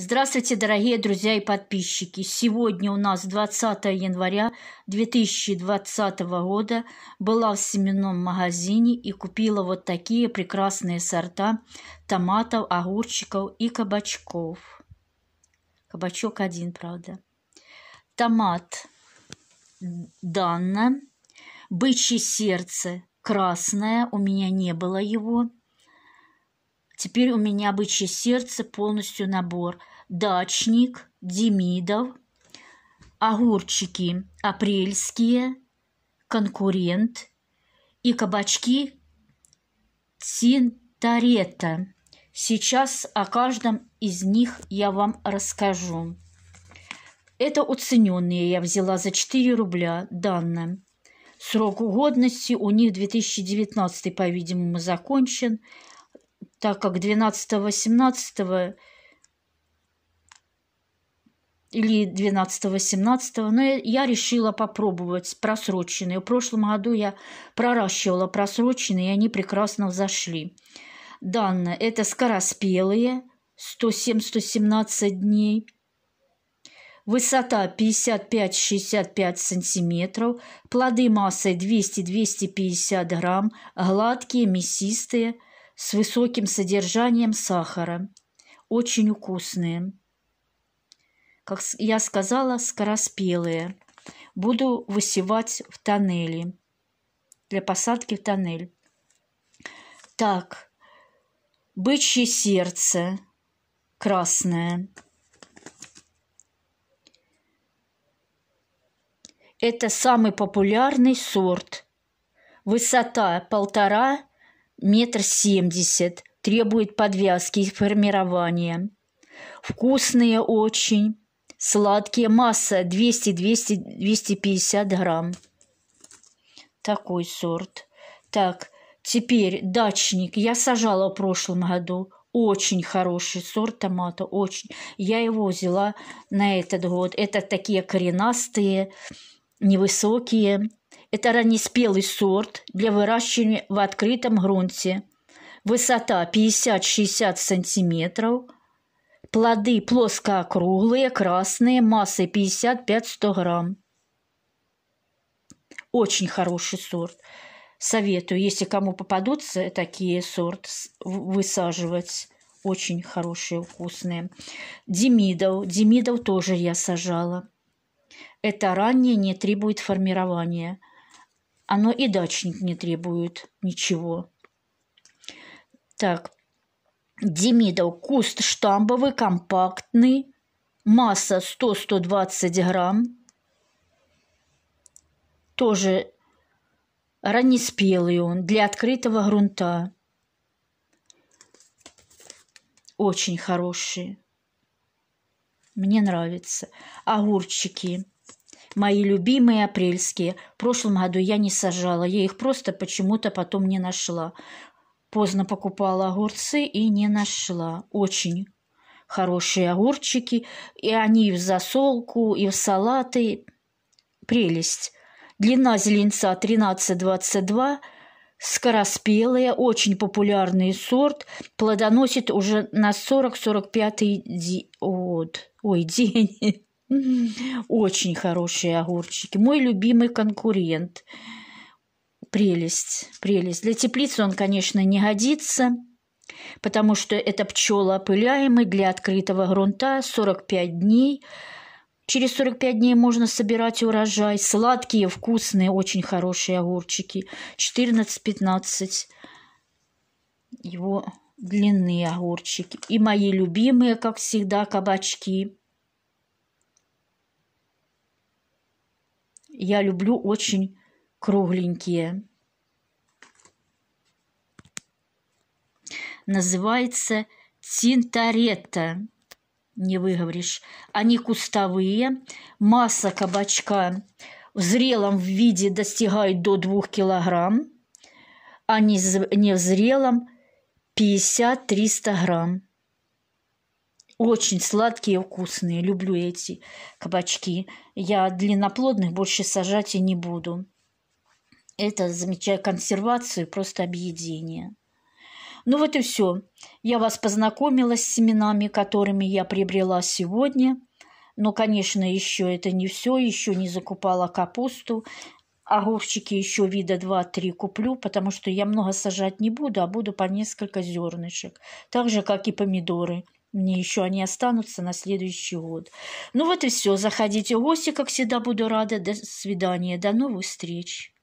Здравствуйте, дорогие друзья и подписчики! Сегодня у нас 20 января 2020 года. Была в семенном магазине и купила вот такие прекрасные сорта томатов, огурчиков и кабачков. Кабачок один, правда. Томат Данна, бычье сердце красное, у меня не было его. Теперь у меня бычье сердце, полностью набор. Дачник, Демидов, огурчики апрельские, конкурент и кабачки тинторета. Сейчас о каждом из них я вам расскажу. Это уцененные я взяла за 4 рубля данно. Срок годности у них 2019, по-видимому, закончен так как 12-18 или 12-18, но я решила попробовать просроченные. В прошлом году я проращивала просроченные, и они прекрасно взошли. Данные. это скороспелые, 107-117 дней, высота 55-65 сантиметров, плоды массой 200-250 грамм, гладкие, мясистые – с высоким содержанием сахара, очень укусные, Как я сказала, скороспелые. Буду высевать в тоннели, для посадки в тоннель. Так, бычье сердце красное. Это самый популярный сорт. Высота полтора метр семьдесят, требует подвязки и формирования. Вкусные очень, сладкие, масса 200-250 грамм. Такой сорт. Так, теперь дачник. Я сажала в прошлом году. Очень хороший сорт томата, очень. Я его взяла на этот год. Это такие коренастые, невысокие. Это раннеспелый сорт для выращивания в открытом грунте. Высота 50-60 см. Плоды плоскоокруглые, красные, массой 55-100 грамм. Очень хороший сорт. Советую, если кому попадутся такие сорт, высаживать. Очень хорошие, вкусные. Демидов. Демидов тоже я сажала. Это раннее не требует формирования оно и дачник не требует ничего. Так, Демидов куст штамбовый, компактный, масса 100-120 грамм. Тоже раннеспелый он для открытого грунта. Очень хорошие. Мне нравится. Огурчики – мои любимые апрельские. В прошлом году я не сажала, я их просто почему-то потом не нашла. Поздно покупала огурцы и не нашла. Очень хорошие огурчики, и они в засолку, и в салаты. Прелесть. Длина зеленца 13-22 скороспелая очень популярный сорт, плодоносит уже на 40-45 год. Ой, день. Очень хорошие огурчики. Мой любимый конкурент. Прелесть, прелесть. Для теплицы он, конечно, не годится, потому что это пчела опыляемый для открытого грунта 45 дней. Через 45 дней можно собирать урожай. Сладкие, вкусные, очень хорошие огурчики. 14-15 его длинные огурчики. И мои любимые, как всегда, кабачки. Я люблю очень кругленькие. Называется тинторетта. Не выговоришь. Они кустовые. Масса кабачка в зрелом виде достигает до 2 килограмм, а не в зрелом 50-300 грамм. Очень сладкие и вкусные. Люблю эти кабачки. Я длинноплодных больше сажать и не буду. Это замечаю консервацию, просто объедение. Ну вот и все. Я вас познакомила с семенами, которыми я приобрела сегодня. Но, конечно, еще это не все. Еще не закупала капусту. Огурчики еще вида 2-3 куплю, потому что я много сажать не буду, а буду по несколько зернышек. Так же, как и помидоры. Мне еще они останутся на следующий год. Ну вот и все. Заходите в гости, как всегда буду рада. До свидания, до новых встреч.